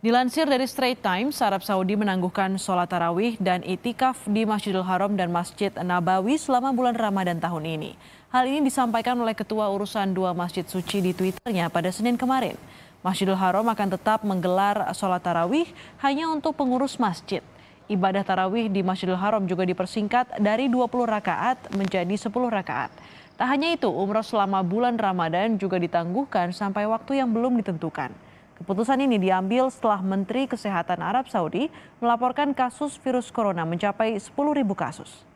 Dilansir dari Straight Times, Arab Saudi menangguhkan sholat tarawih dan itikaf di Masjidil Haram dan Masjid Nabawi selama bulan Ramadan tahun ini. Hal ini disampaikan oleh Ketua Urusan Dua Masjid Suci di Twitternya pada Senin kemarin. Masjidil Haram akan tetap menggelar sholat tarawih hanya untuk pengurus masjid. Ibadah tarawih di Masjidil Haram juga dipersingkat dari 20 rakaat menjadi 10 rakaat. Tak hanya itu, umroh selama bulan Ramadan juga ditangguhkan sampai waktu yang belum ditentukan. Keputusan ini diambil setelah Menteri Kesehatan Arab Saudi melaporkan kasus virus corona mencapai 10.000 kasus.